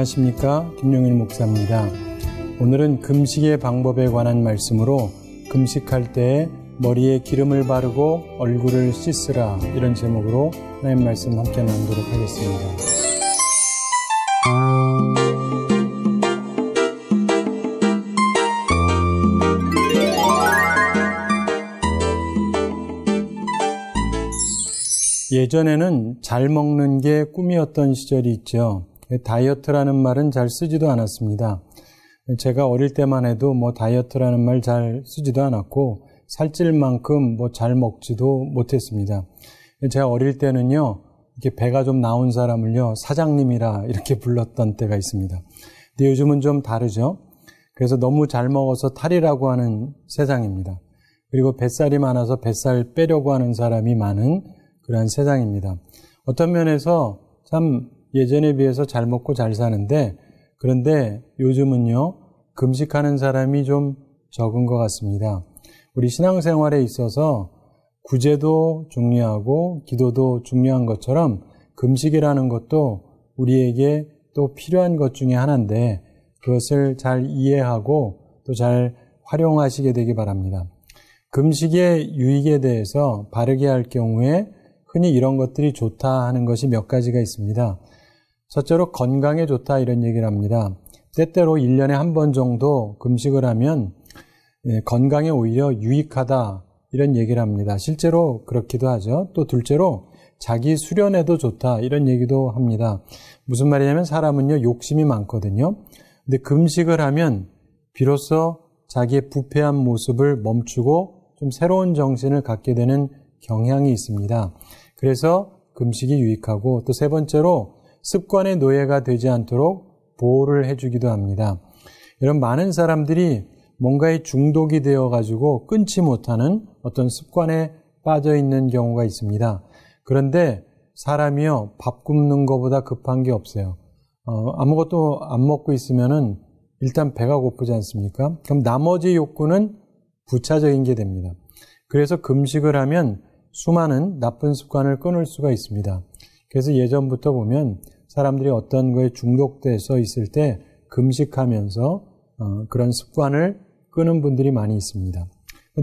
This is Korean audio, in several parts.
안녕하십니까. 김용일 목사입니다. 오늘은 금식의 방법에 관한 말씀으로 금식할 때 머리에 기름을 바르고 얼굴을 씻으라 이런 제목으로 하나님 말씀 함께 나누도록 하겠습니다. 예전에는 잘 먹는 게 꿈이었던 시절이 있죠. 다이어트라는 말은 잘 쓰지도 않았습니다. 제가 어릴 때만 해도 뭐 다이어트라는 말 잘 쓰지도 않았고 살찔 만큼 뭐 잘 먹지도 못했습니다. 제가 어릴 때는요, 이렇게 배가 좀 나온 사람을요, 사장님이라 이렇게 불렀던 때가 있습니다. 근데 요즘은 좀 다르죠? 그래서 너무 잘 먹어서 탈이라고 하는 세상입니다. 그리고 뱃살이 많아서 뱃살 빼려고 하는 사람이 많은 그러한 세상입니다. 어떤 면에서 참 예전에 비해서 잘 먹고 잘 사는데 그런데 요즘은요, 금식하는 사람이 좀 적은 것 같습니다. 우리 신앙생활에 있어서 구제도 중요하고 기도도 중요한 것처럼 금식이라는 것도 우리에게 또 필요한 것 중에 하나인데 그것을 잘 이해하고 또 잘 활용하시게 되기 바랍니다. 금식의 유익에 대해서 바르게 할 경우에 흔히 이런 것들이 좋다 하는 것이 몇 가지가 있습니다. 첫째로 건강에 좋다 이런 얘기를 합니다. 때때로 1년에 한 번 정도 금식을 하면 예, 건강에 오히려 유익하다 이런 얘기를 합니다. 실제로 그렇기도 하죠. 또 둘째로 자기 수련에도 좋다 이런 얘기도 합니다. 무슨 말이냐면 사람은요 욕심이 많거든요. 근데 금식을 하면 비로소 자기의 부패한 모습을 멈추고 좀 새로운 정신을 갖게 되는 경향이 있습니다. 그래서 금식이 유익하고 또 세 번째로 습관의 노예가 되지 않도록 보호를 해주기도 합니다. 이런 많은 사람들이 뭔가에 중독이 되어 가지고 끊지 못하는 어떤 습관에 빠져 있는 경우가 있습니다. 그런데 사람이요 밥 굶는 것보다 급한 게 없어요. 어, 아무것도 안 먹고 있으면은 일단 배가 고프지 않습니까? 그럼 나머지 욕구는 부차적인 게 됩니다. 그래서 금식을 하면 수많은 나쁜 습관을 끊을 수가 있습니다. 그래서 예전부터 보면 사람들이 어떤 거에 중독돼서 있을 때 금식하면서 어, 그런 습관을 끄는 분들이 많이 있습니다.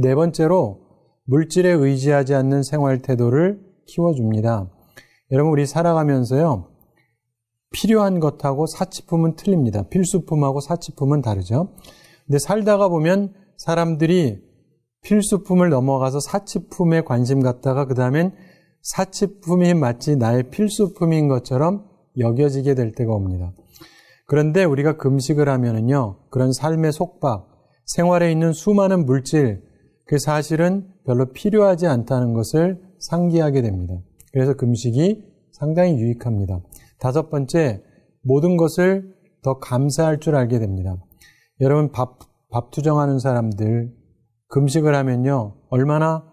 네 번째로 물질에 의지하지 않는 생활 태도를 키워줍니다. 여러분 우리 살아가면서요 필요한 것하고 사치품은 틀립니다. 필수품하고 사치품은 다르죠. 근데 살다가 보면 사람들이 필수품을 넘어가서 사치품에 관심 갖다가 그 다음엔 사치품이 마치 나의 필수품인 것처럼 여겨지게 될 때가 옵니다. 그런데 우리가 금식을 하면은요, 그런 삶의 속박, 생활에 있는 수많은 물질, 그 사실은 별로 필요하지 않다는 것을 상기하게 됩니다. 그래서 금식이 상당히 유익합니다. 다섯 번째, 모든 것을 더 감사할 줄 알게 됩니다. 여러분, 밥, 밥 투정하는 사람들, 금식을 하면요, 얼마나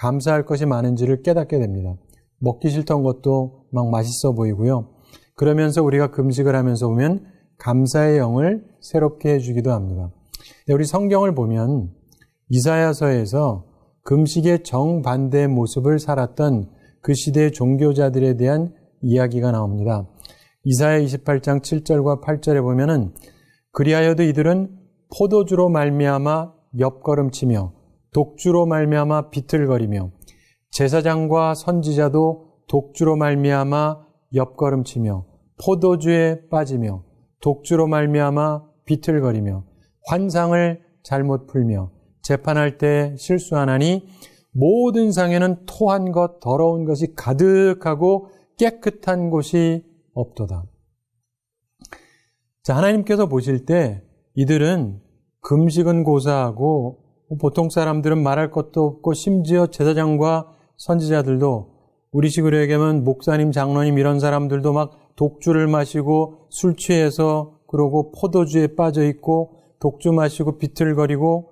감사할 것이 많은지를 깨닫게 됩니다. 먹기 싫던 것도 막 맛있어 보이고요. 그러면서 우리가 금식을 하면서 보면 감사의 영을 새롭게 해주기도 합니다. 우리 성경을 보면 이사야서에서 금식의 정반대 모습을 살았던 그 시대의 종교자들에 대한 이야기가 나옵니다. 이사야 28장 7절과 8절에 보면은 그리하여도 이들은 포도주로 말미암아 옆걸음치며 독주로 말미암아 비틀거리며 제사장과 선지자도 독주로 말미암아 옆걸음치며 포도주에 빠지며 독주로 말미암아 비틀거리며 환상을 잘못 풀며 재판할 때 실수하나니 모든 상에는 토한 것 더러운 것이 가득하고 깨끗한 곳이 없도다. 자, 하나님께서 보실 때 이들은 금식은 고사하고 뭐 보통 사람들은 말할 것도 없고 심지어 제사장과 선지자들도 우리시으로얘기하 목사님, 장로님 이런 사람들도 막 독주를 마시고 술 취해서 그러고 포도주에 빠져 있고 독주 마시고 비틀거리고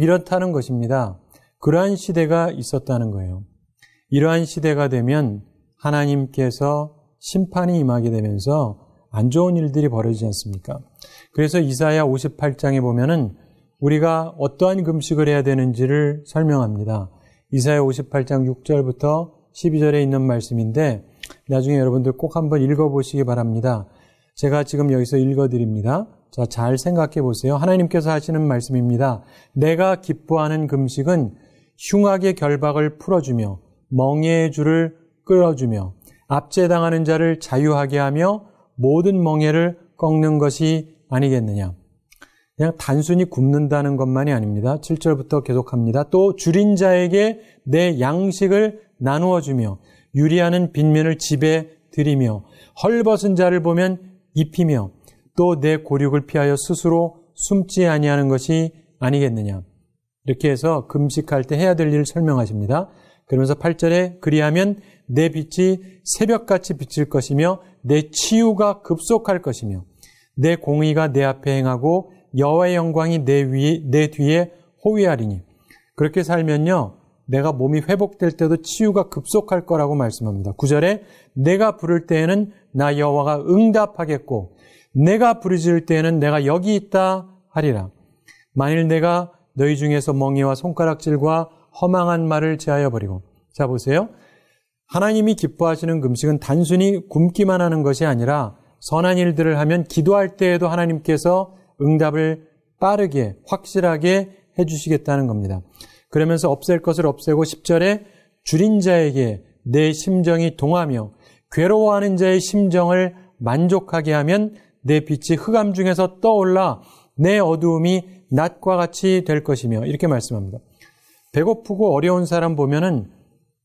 이렇다는 것입니다. 그러한 시대가 있었다는 거예요. 이러한 시대가 되면 하나님께서 심판이 임하게 되면서 안 좋은 일들이 벌어지지 않습니까? 그래서 이사야 58장에 보면은 우리가 어떠한 금식을 해야 되는지를 설명합니다. 이사야 58장 6절부터 12절에 있는 말씀인데 나중에 여러분들 꼭 한번 읽어보시기 바랍니다. 제가 지금 여기서 읽어드립니다. 자, 잘 생각해 보세요. 하나님께서 하시는 말씀입니다. 내가 기뻐하는 금식은 흉악의 결박을 풀어주며 멍해의 줄을 끌어주며 압제당하는 자를 자유하게 하며 모든 멍해를 꺾는 것이 아니겠느냐. 그냥 단순히 굽는다는 것만이 아닙니다. 7절부터 계속합니다. 또 줄인 자에게 내 양식을 나누어 주며 유리하는 빈면을 집에 들이며 헐벗은 자를 보면 입히며 또 내 고륙을 피하여 스스로 숨지 아니하는 것이 아니겠느냐. 이렇게 해서 금식할 때 해야 될 일을 설명하십니다. 그러면서 8절에 그리하면 내 빛이 새벽같이 비칠 것이며 내 치유가 급속할 것이며 내 공의가 내 앞에 행하고 여호와의 영광이 내 위에 내 뒤에 호위하리니 그렇게 살면요 내가 몸이 회복될 때도 치유가 급속할 거라고 말씀합니다. 9절에 내가 부를 때에는 나 여호와가 응답하겠고 내가 부르짖을 때에는 내가 여기 있다 하리라. 만일 내가 너희 중에서 멍에와 손가락질과 허망한 말을 제하여 버리고 자 보세요. 하나님이 기뻐하시는 금식은 단순히 굶기만 하는 것이 아니라 선한 일들을 하면 기도할 때에도 하나님께서 응답을 빠르게, 확실하게 해주시겠다는 겁니다. 그러면서 없앨 것을 없애고 10절에 줄인 자에게 내 심정이 동하며 괴로워하는 자의 심정을 만족하게 하면 내 빛이 흑암 중에서 떠올라 내 어두움이 낮과 같이 될 것이며 이렇게 말씀합니다. 배고프고 어려운 사람 보면은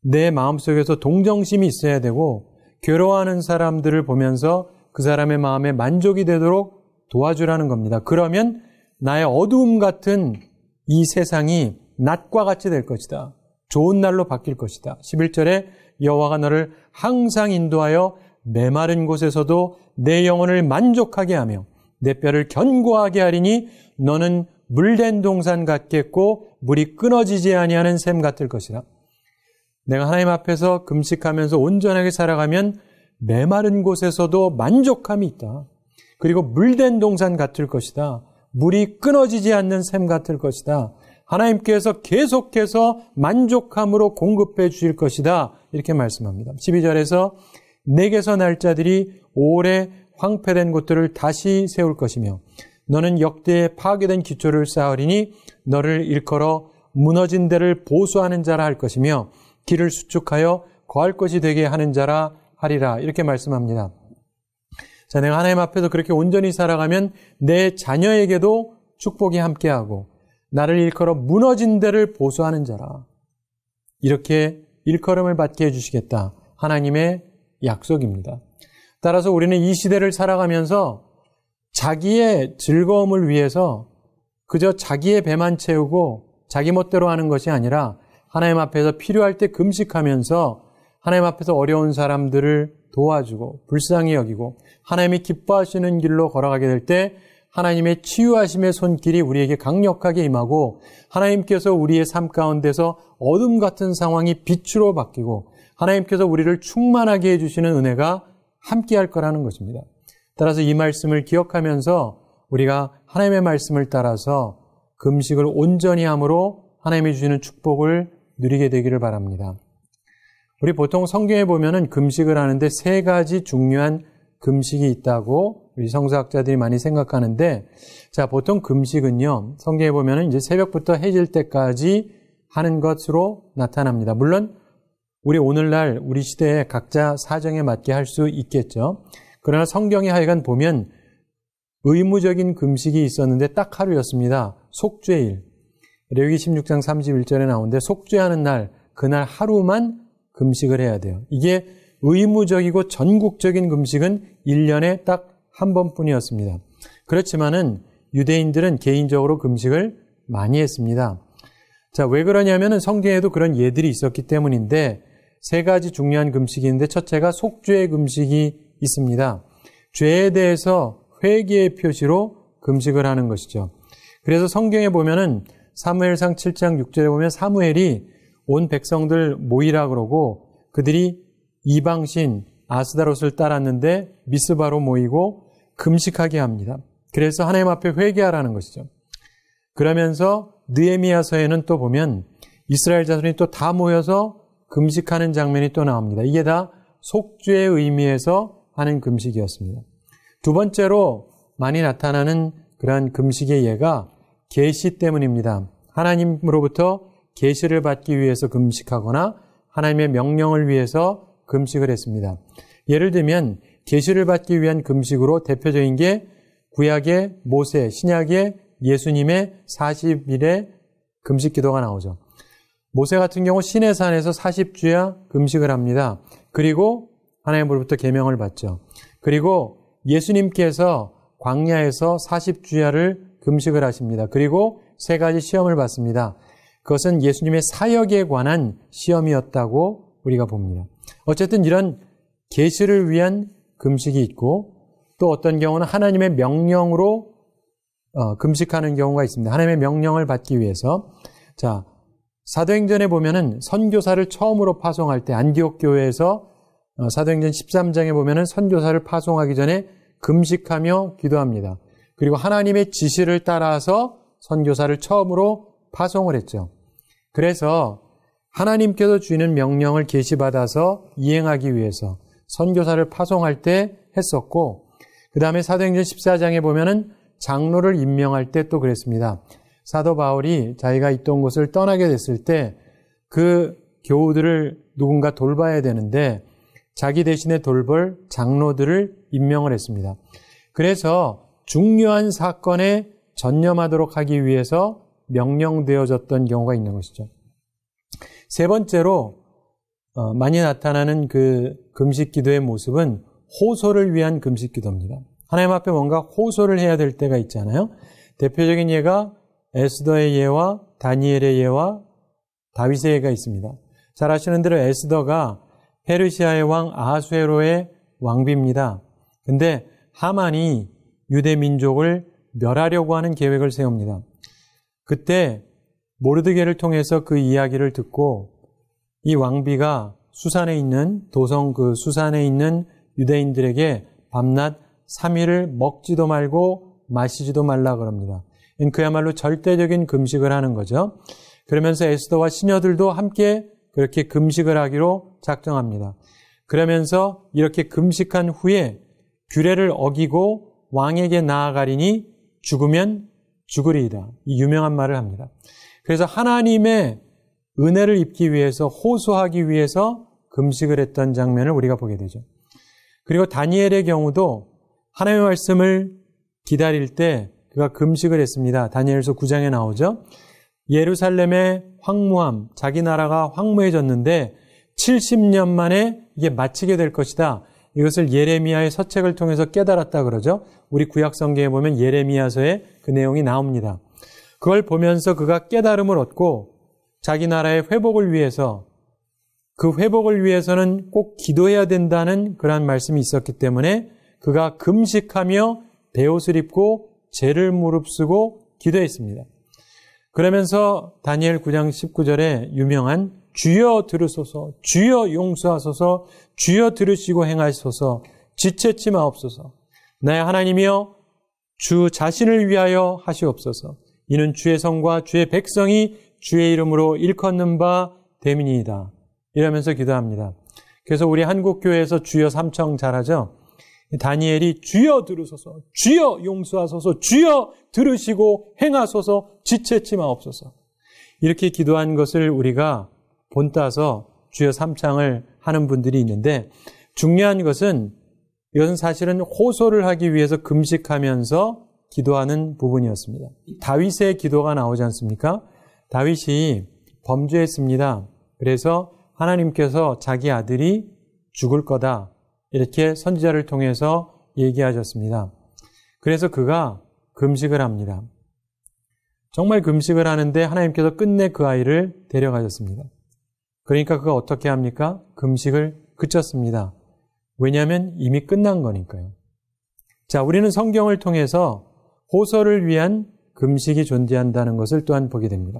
내 마음속에서 동정심이 있어야 되고 괴로워하는 사람들을 보면서 그 사람의 마음에 만족이 되도록 도와주라는 겁니다. 그러면 나의 어두움 같은 이 세상이 낮과 같이 될 것이다. 좋은 날로 바뀔 것이다. 11절에 여호와가 너를 항상 인도하여 메마른 곳에서도 내 영혼을 만족하게 하며 내 뼈를 견고하게 하리니 너는 물된 동산 같겠고 물이 끊어지지 아니하는 샘 같을 것이라. 내가 하나님 앞에서 금식하면서 온전하게 살아가면 메마른 곳에서도 만족함이 있다. 그리고 물된 동산 같을 것이다. 물이 끊어지지 않는 샘 같을 것이다. 하나님께서 계속해서 만족함으로 공급해 주실 것이다. 이렇게 말씀합니다. 12절에서 내게서 날짜들이 오래 황폐된 곳들을 다시 세울 것이며 너는 역대에 파괴된 기초를 쌓으리니 너를 일컬어 무너진 데를 보수하는 자라 할 것이며 길을 수축하여 거할 것이 되게 하는 자라 하리라 이렇게 말씀합니다. 자, 내가 하나님 앞에서 그렇게 온전히 살아가면 내 자녀에게도 축복이 함께하고 나를 일컬어 무너진 데를 보수하는 자라. 이렇게 일컬음을 받게 해주시겠다. 하나님의 약속입니다. 따라서 우리는 이 시대를 살아가면서 자기의 즐거움을 위해서 그저 자기의 배만 채우고 자기 멋대로 하는 것이 아니라 하나님 앞에서 필요할 때 금식하면서 하나님 앞에서 어려운 사람들을 도와주고 불쌍히 여기고 하나님이 기뻐하시는 길로 걸어가게 될 때 하나님의 치유하심의 손길이 우리에게 강력하게 임하고 하나님께서 우리의 삶 가운데서 어둠 같은 상황이 빛으로 바뀌고 하나님께서 우리를 충만하게 해주시는 은혜가 함께 할 거라는 것입니다. 따라서 이 말씀을 기억하면서 우리가 하나님의 말씀을 따라서 금식을 온전히 함으로 하나님이 주시는 축복을 누리게 되기를 바랍니다. 우리 보통 성경에 보면은 금식을 하는데 세 가지 중요한 금식이 있다고 우리 성서학자들이 많이 생각하는데 자, 보통 금식은요. 성경에 보면은 이제 새벽부터 해질 때까지 하는 것으로 나타납니다. 물론 우리 오늘날 우리 시대에 각자 사정에 맞게 할 수 있겠죠. 그러나 성경에 하여간 보면 의무적인 금식이 있었는데 딱 하루였습니다. 속죄일. 레위기 16장 31절에 나오는데 속죄하는 날 그날 하루만 금식을 해야 돼요. 이게 의무적이고 전국적인 금식은 1년에 딱 한 번뿐이었습니다. 그렇지만은 유대인들은 개인적으로 금식을 많이 했습니다. 자, 왜 그러냐면은 성경에도 그런 예들이 있었기 때문인데 세 가지 중요한 금식이 있는데 첫째가 속죄 의 금식이 있습니다. 죄에 대해서 회개의 표시로 금식을 하는 것이죠. 그래서 성경에 보면은 사무엘상 7장 6절에 보면 사무엘이 온 백성들 모이라 그러고 그들이 이방신 아스다롯을 따랐는데 미스바로 모이고 금식하게 합니다. 그래서 하나님 앞에 회개하라는 것이죠. 그러면서 느에미야서에는 또 보면 이스라엘 자손이 또 다 모여서 금식하는 장면이 또 나옵니다. 이게 다 속죄의 의미에서 하는 금식이었습니다. 두 번째로 많이 나타나는 그러한 금식의 예가 계시 때문입니다. 하나님으로부터 계시를 받기 위해서 금식하거나 하나님의 명령을 위해서 금식을 했습니다. 예를 들면 계시를 받기 위한 금식으로 대표적인 게 구약의 모세, 신약의 예수님의 40일의 금식 기도가 나오죠. 모세 같은 경우 시내산에서 40주야 금식을 합니다. 그리고 하나님으로부터 계명을 받죠. 그리고 예수님께서 광야에서 40주야를 금식을 하십니다. 그리고 세 가지 시험을 받습니다. 그것은 예수님의 사역에 관한 시험이었다고 우리가 봅니다. 어쨌든 이런 계시를 위한 금식이 있고 또 어떤 경우는 하나님의 명령으로 어, 금식하는 경우가 있습니다. 하나님의 명령을 받기 위해서 자 사도행전에 보면은 선교사를 처음으로 파송할 때 안디옥 교회에서 어, 사도행전 13장에 보면은 선교사를 파송하기 전에 금식하며 기도합니다. 그리고 하나님의 지시를 따라서 선교사를 처음으로 파송을 했죠. 그래서 하나님께서 주시는 명령을 계시받아서 이행하기 위해서 선교사를 파송할 때 했었고 그 다음에 사도행전 14장에 보면은 장로를 임명할 때 또 그랬습니다. 사도 바울이 자기가 있던 곳을 떠나게 됐을 때 그 교우들을 누군가 돌봐야 되는데 자기 대신에 돌볼 장로들을 임명을 했습니다. 그래서 중요한 사건에 전념하도록 하기 위해서 명령되어졌던 경우가 있는 것이죠. 세 번째로 어, 많이 나타나는 그 금식 기도의 모습은 호소를 위한 금식 기도입니다. 하나님 앞에 뭔가 호소를 해야 될 때가 있잖아요. 대표적인 예가 에스더의 예와 다니엘의 예와 다윗의 예가 있습니다. 잘 아시는 대로 에스더가 페르시아의 왕 아하수에로의 왕비입니다. 근데 하만이 유대 민족을 멸하려고 하는 계획을 세웁니다. 그때 모르드게를 통해서 그 이야기를 듣고 이 왕비가 수산에 있는 도성 그 수산에 있는 유대인들에게 밤낮 3일을 먹지도 말고 마시지도 말라 그럽니다. 그야말로 절대적인 금식을 하는 거죠. 그러면서 에스더와 시녀들도 함께 그렇게 금식을 하기로 작정합니다. 그러면서 이렇게 금식한 후에 규례를 어기고 왕에게 나아가리니 죽으면 죽으리이다. 이 유명한 말을 합니다. 그래서 하나님의 은혜를 입기 위해서 호소하기 위해서 금식을 했던 장면을 우리가 보게 되죠. 그리고 다니엘의 경우도 하나님의 말씀을 기다릴 때 그가 금식을 했습니다. 다니엘서 9장에 나오죠. 예루살렘의 황무함, 자기 나라가 황무해졌는데 70년 만에 이게 마치게 될 것이다. 이것을 예레미야의 서책을 통해서 깨달았다 그러죠. 우리 구약 성경에 보면 예레미야서의 그 내용이 나옵니다. 그걸 보면서 그가 깨달음을 얻고 자기 나라의 회복을 위해서 그 회복을 위해서는 꼭 기도해야 된다는 그러한 말씀이 있었기 때문에 그가 금식하며 대옷을 입고 죄를 무릅쓰고 기도했습니다. 그러면서 다니엘 9장 19절에 유명한 주여 들으소서, 주여 용서하소서, 주여 들으시고 행하소서, 지체치 마옵소서, 나의 하나님이여 주 자신을 위하여 하시옵소서. 이는 주의 성과 주의 백성이 주의 이름으로 일컫는 바 대민이다. 이러면서 기도합니다. 그래서 우리 한국교회에서 주여 삼청 잘하죠? 다니엘이 주여 들으소서, 주여 용서하소서, 주여 들으시고 행하소서, 지체치 마옵소서. 이렇게 기도한 것을 우리가 본따서 주여 삼창을 하는 분들이 있는데 중요한 것은 이것은 사실은 호소를 하기 위해서 금식하면서 기도하는 부분이었습니다. 다윗의 기도가 나오지 않습니까? 다윗이 범죄했습니다. 그래서 하나님께서 자기 아들이 죽을 거다. 이렇게 선지자를 통해서 얘기하셨습니다. 그래서 그가 금식을 합니다. 정말 금식을 하는데 하나님께서 끝내 그 아이를 데려가셨습니다. 그러니까 그가 어떻게 합니까? 금식을 그쳤습니다. 왜냐하면 이미 끝난 거니까요. 자, 우리는 성경을 통해서 호소를 위한 금식이 존재한다는 것을 또한 보게 됩니다.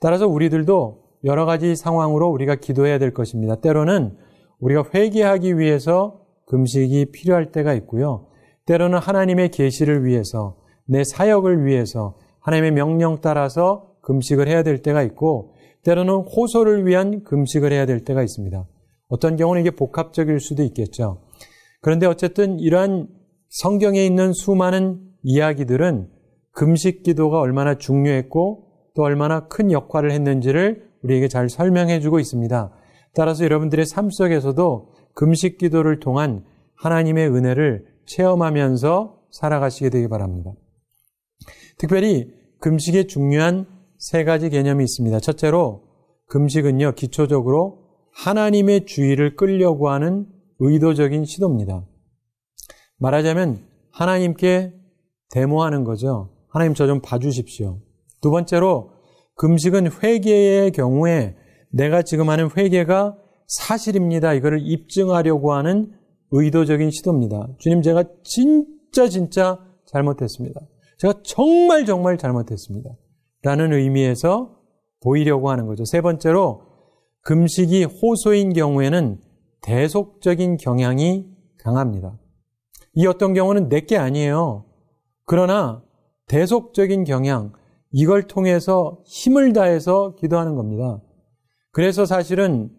따라서 우리들도 여러 가지 상황으로 우리가 기도해야 될 것입니다. 때로는 우리가 회개하기 위해서 금식이 필요할 때가 있고요. 때로는 하나님의 계시를 위해서 내 사역을 위해서 하나님의 명령 따라서 금식을 해야 될 때가 있고 때로는 호소를 위한 금식을 해야 될 때가 있습니다. 어떤 경우는 이게 복합적일 수도 있겠죠. 그런데 어쨌든 이러한 성경에 있는 수많은 이야기들은 금식 기도가 얼마나 중요했고 또 얼마나 큰 역할을 했는지를 우리에게 잘 설명해 주고 있습니다. 따라서 여러분들의 삶 속에서도 금식 기도를 통한 하나님의 은혜를 체험하면서 살아가시게 되기 바랍니다. 특별히 금식의 중요한 세 가지 개념이 있습니다. 첫째로 금식은요, 기초적으로 하나님의 주의를 끌려고 하는 의도적인 시도입니다. 말하자면 하나님께 데모하는 거죠. 하나님 저 좀 봐주십시오. 두 번째로 금식은 회개의 경우에 내가 지금 하는 회개가 사실입니다. 이거를 입증하려고 하는 의도적인 시도입니다. 주님 제가 진짜 진짜 잘못했습니다. 제가 정말 정말 잘못했습니다. 라는 의미에서 보이려고 하는 거죠. 세 번째로 금식이 호소인 경우에는 대속적인 경향이 강합니다. 이 어떤 경우는 내 게 아니에요. 그러나 대속적인 경향, 이걸 통해서 힘을 다해서 기도하는 겁니다. 그래서 사실은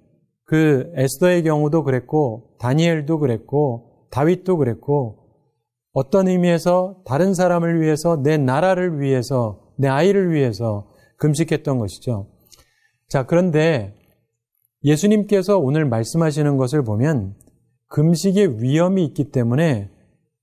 그 에스더의 경우도 그랬고, 다니엘도 그랬고, 다윗도 그랬고, 어떤 의미에서 다른 사람을 위해서, 내 나라를 위해서, 내 아이를 위해서 금식했던 것이죠. 자, 그런데 예수님께서 오늘 말씀하시는 것을 보면 금식의 위험이 있기 때문에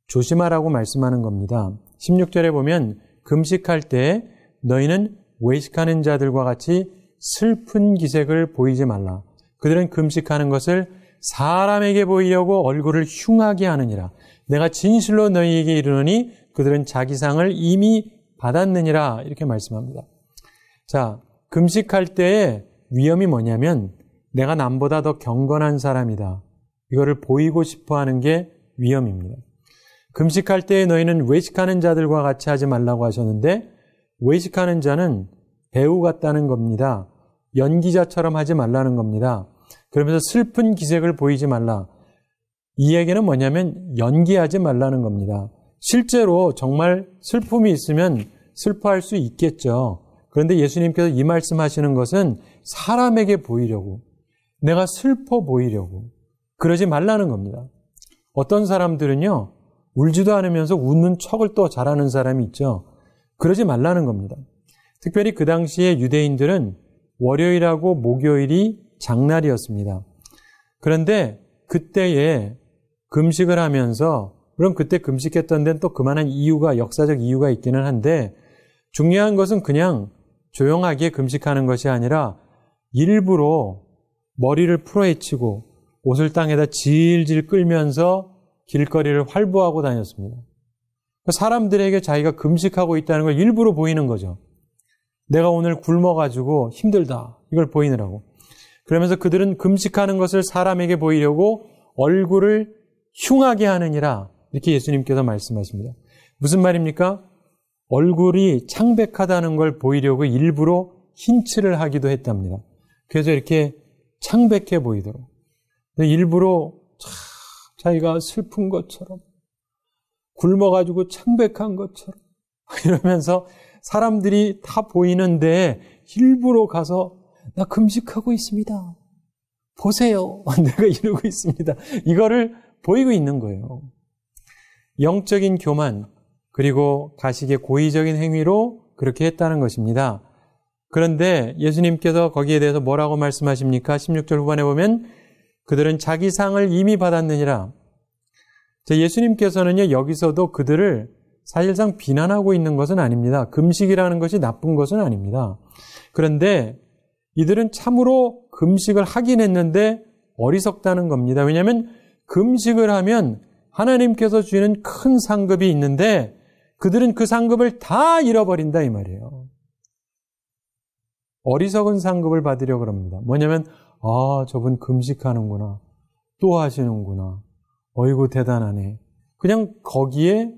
조심하라고 말씀하는 겁니다. 16절에 보면 금식할 때 너희는 외식하는 자들과 같이 슬픈 기색을 보이지 말라. 그들은 금식하는 것을 사람에게 보이려고 얼굴을 흉하게 하느니라. 내가 진실로 너희에게 이르노니 그들은 자기상을 이미 받았느니라. 이렇게 말씀합니다. 자, 금식할 때의 위험이 뭐냐면 내가 남보다 더 경건한 사람이다. 이거를 보이고 싶어 하는 게 위험입니다. 금식할 때에 너희는 외식하는 자들과 같이 하지 말라고 하셨는데, 외식하는 자는 배우 같다는 겁니다. 연기자처럼 하지 말라는 겁니다. 그러면서 슬픈 기색을 보이지 말라. 이 얘기는 뭐냐면 연기하지 말라는 겁니다. 실제로 정말 슬픔이 있으면 슬퍼할 수 있겠죠. 그런데 예수님께서 이 말씀하시는 것은 사람에게 보이려고 내가 슬퍼 보이려고 그러지 말라는 겁니다. 어떤 사람들은요, 울지도 않으면서 웃는 척을 또 잘하는 사람이 있죠. 그러지 말라는 겁니다. 특별히 그 당시에 유대인들은 월요일하고 목요일이 장날이었습니다. 그런데 그때에 금식을 하면서 물론 그때 금식했던 데는 또 그만한 이유가 역사적 이유가 있기는 한데 중요한 것은 그냥 조용하게 금식하는 것이 아니라 일부러 머리를 풀어헤치고 옷을 땅에다 질질 끌면서 길거리를 활보하고 다녔습니다. 그 사람들에게 자기가 금식하고 있다는 걸 일부러 보이는 거죠. 내가 오늘 굶어가지고 힘들다. 이걸 보이느라고. 그러면서 그들은 금식하는 것을 사람에게 보이려고 얼굴을 흉하게 하느니라. 이렇게 예수님께서 말씀하십니다. 무슨 말입니까? 얼굴이 창백하다는 걸 보이려고 일부러 흰칠을 하기도 했답니다. 그래서 이렇게 창백해 보이도록. 일부러 자기가 슬픈 것처럼, 굶어가지고 창백한 것처럼, 이러면서 사람들이 다 보이는데 일부러 가서 나 금식하고 있습니다. 보세요. 내가 이러고 있습니다. 이거를 보이고 있는 거예요. 영적인 교만, 그리고 가식의 고의적인 행위로 그렇게 했다는 것입니다. 그런데 예수님께서 거기에 대해서 뭐라고 말씀하십니까? 16절 후반에 보면 그들은 자기 상을 이미 받았느니라. 예수님께서는요, 여기서도 그들을 사실상 비난하고 있는 것은 아닙니다. 금식이라는 것이 나쁜 것은 아닙니다. 그런데 이들은 참으로 금식을 하긴 했는데 어리석다는 겁니다. 왜냐하면 금식을 하면 하나님께서 주시는 큰 상급이 있는데 그들은 그 상급을 다 잃어버린다 이 말이에요. 어리석은 상급을 받으려 그럽니다. 뭐냐면 아 저분 금식하는구나 또 하시는구나 어이구 대단하네 그냥 거기에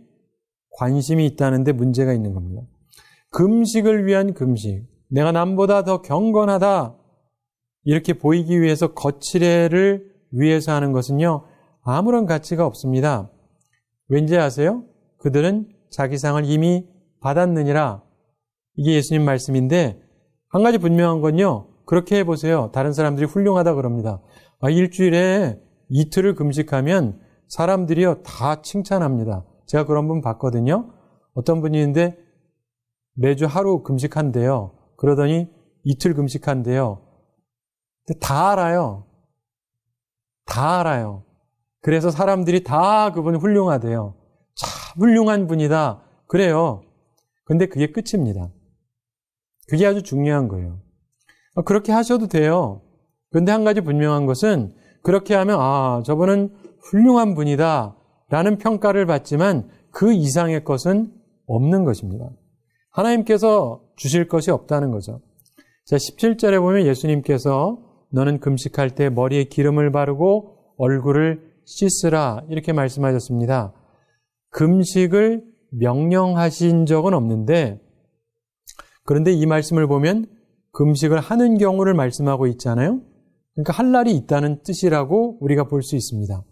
관심이 있다는데 문제가 있는 겁니다. 금식을 위한 금식 내가 남보다 더 경건하다 이렇게 보이기 위해서 거칠애를 위해서 하는 것은요 아무런 가치가 없습니다. 왠지 아세요? 그들은 자기 상을 이미 받았느니라 이게 예수님 말씀인데 한 가지 분명한 건요. 그렇게 해보세요. 다른 사람들이 훌륭하다 그럽니다. 아, 일주일에 이틀을 금식하면 사람들이요 다 칭찬합니다. 제가 그런 분 봤거든요. 어떤 분이있는데 매주 하루 금식한대요. 그러더니 이틀 금식한대요. 근데 다 알아요. 다 알아요. 그래서 사람들이 다 그분 훌륭하대요. 참 훌륭한 분이다. 그래요. 근데 그게 끝입니다. 그게 아주 중요한 거예요. 어, 그렇게 하셔도 돼요. 그런데한 가지 분명한 것은 그렇게 하면 아, 저분은 훌륭한 분이다 라는 평가를 받지만 그 이상의 것은 없는 것입니다. 하나님께서 주실 것이 없다는 거죠. 자, 17절에 보면 예수님께서 너는 금식할 때 머리에 기름을 바르고 얼굴을 씻으라 이렇게 말씀하셨습니다. 금식을 명령하신 적은 없는데 그런데 이 말씀을 보면 금식을 하는 경우를 말씀하고 있잖아요. 그러니까 할 날이 있다는 뜻이라고 우리가 볼 수 있습니다.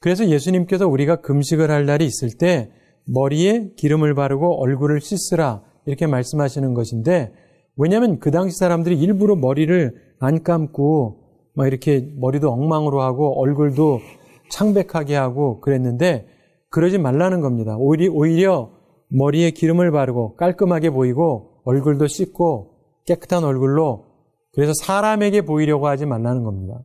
그래서 예수님께서 우리가 금식을 할 날이 있을 때 머리에 기름을 바르고 얼굴을 씻으라 이렇게 말씀하시는 것인데 왜냐하면 그 당시 사람들이 일부러 머리를 안 감고 막 이렇게 머리도 엉망으로 하고 얼굴도 창백하게 하고 그랬는데 그러지 말라는 겁니다. 오히려, 오히려 머리에 기름을 바르고 깔끔하게 보이고 얼굴도 씻고 깨끗한 얼굴로 그래서 사람에게 보이려고 하지 말라는 겁니다.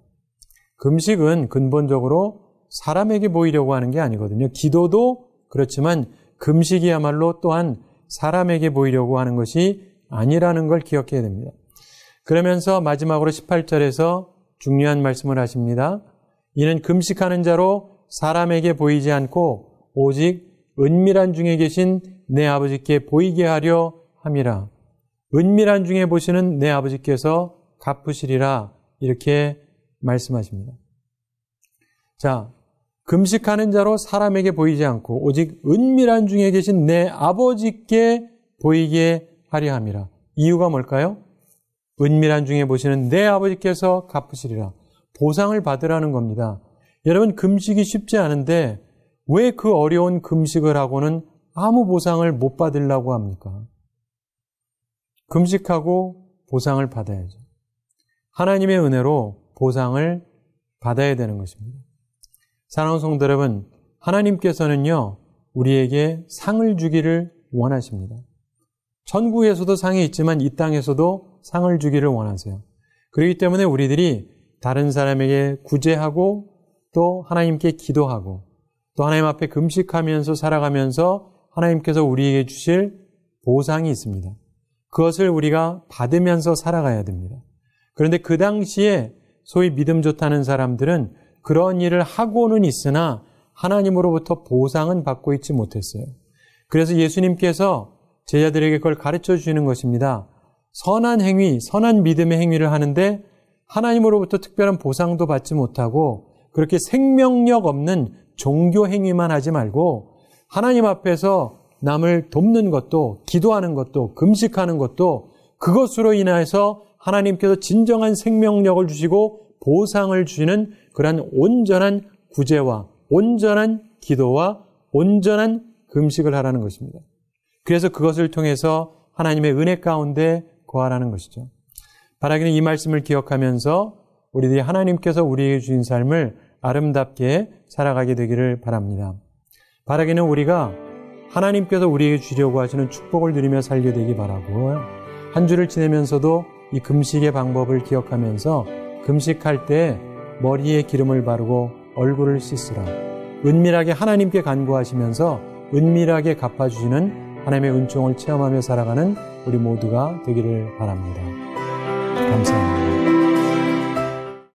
금식은 근본적으로 사람에게 보이려고 하는 게 아니거든요. 기도도 그렇지만 금식이야말로 또한 사람에게 보이려고 하는 것이 아니라는 걸 기억해야 됩니다. 그러면서 마지막으로 18절에서 중요한 말씀을 하십니다. 이는 금식하는 자로 사람에게 보이지 않고 오직 은밀한 중에 계신 내 아버지께 보이게 하려 함이라. 은밀한 중에 보시는 내 아버지께서 갚으시리라 이렇게 말씀하십니다. 자, 금식하는 자로 사람에게 보이지 않고 오직 은밀한 중에 계신 내 아버지께 보이게 하려 함이라. 이유가 뭘까요? 은밀한 중에 보시는 내 아버지께서 갚으시리라. 보상을 받으라는 겁니다. 여러분, 금식이 쉽지 않은데 왜 그 어려운 금식을 하고는 아무 보상을 못 받으려고 합니까? 금식하고 보상을 받아야죠. 하나님의 은혜로 보상을 받아야 되는 것입니다. 사랑하는 성도 여러분, 하나님께서는요, 우리에게 상을 주기를 원하십니다. 천국에서도 상이 있지만 이 땅에서도 상을 주기를 원하세요. 그렇기 때문에 우리들이 다른 사람에게 구제하고 또 하나님께 기도하고 또 하나님 앞에 금식하면서 살아가면서 하나님께서 우리에게 주실 보상이 있습니다. 그것을 우리가 받으면서 살아가야 됩니다. 그런데 그 당시에 소위 믿음 좋다는 사람들은 그런 일을 하고는 있으나 하나님으로부터 보상은 받고 있지 못했어요. 그래서 예수님께서 제자들에게 그걸 가르쳐 주시는 것입니다. 선한 행위, 선한 믿음의 행위를 하는데 하나님으로부터 특별한 보상도 받지 못하고 그렇게 생명력 없는 종교 행위만 하지 말고 하나님 앞에서 남을 돕는 것도 기도하는 것도 금식하는 것도 그것으로 인하여서 하나님께서 진정한 생명력을 주시고 보상을 주시는 그러한 온전한 구제와 온전한 기도와 온전한 금식을 하라는 것입니다. 그래서 그것을 통해서 하나님의 은혜 가운데 거하라는 것이죠. 바라기는 이 말씀을 기억하면서 우리들이 하나님께서 우리에게 주신 삶을 아름답게 살아가게 되기를 바랍니다. 바라기는 우리가 하나님께서 우리에게 주려고 하시는 축복을 누리며 살게 되기 바라고요. 한 주를 지내면서도 이 금식의 방법을 기억하면서 금식할 때 머리에 기름을 바르고 얼굴을 씻으라. 은밀하게 하나님께 간구하시면서 은밀하게 갚아주시는 하나님의 은총을 체험하며 살아가는 우리 모두가 되기를 바랍니다. 감사합니다.